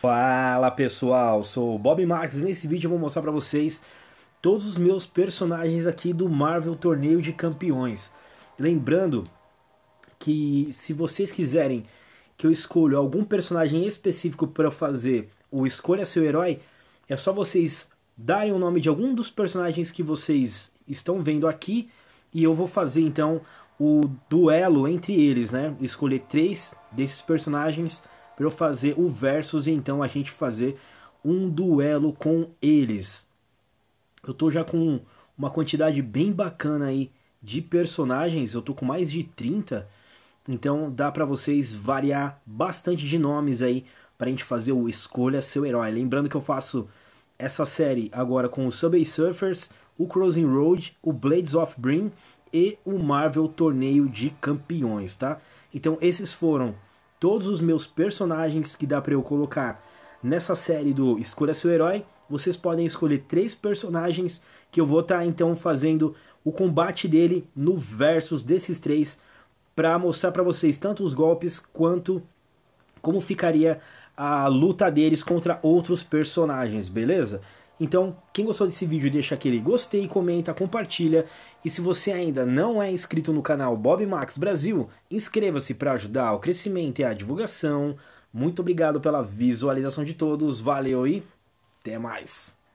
Fala pessoal, sou o Bob Marques nesse vídeo eu vou mostrar para vocês todos os meus personagens aqui do Marvel Torneio de Campeões. Lembrando que se vocês quiserem que eu escolha algum personagem específico para fazer o Escolha Seu Herói, é só vocês darem o nome de algum dos personagens que vocês estão vendo aqui e eu vou fazer então o duelo entre eles, né? Escolher três desses personagens para eu fazer o versus e então a gente fazer um duelo com eles. Eu tô já com uma quantidade bem bacana aí de personagens, eu tô com mais de 30, então dá para vocês variar bastante de nomes aí pra gente fazer o escolha seu herói. Lembrando que eu faço essa série agora com o Subway Surfers, o Crossing Road, o Blades of Brim e o Marvel Torneio de Campeões, tá? Então esses foram todos os meus personagens que dá para eu colocar nessa série do Escolha Seu Herói, vocês podem escolher três personagens que eu vou estar tá, então fazendo o combate dele no versus desses três para mostrar para vocês tanto os golpes quanto como ficaria a luta deles contra outros personagens, beleza? Então, quem gostou desse vídeo, deixa aquele gostei, comenta, compartilha. E se você ainda não é inscrito no canal Bob Max Brasil, inscreva-se para ajudar o crescimento e a divulgação. Muito obrigado pela visualização de todos, valeu e até mais!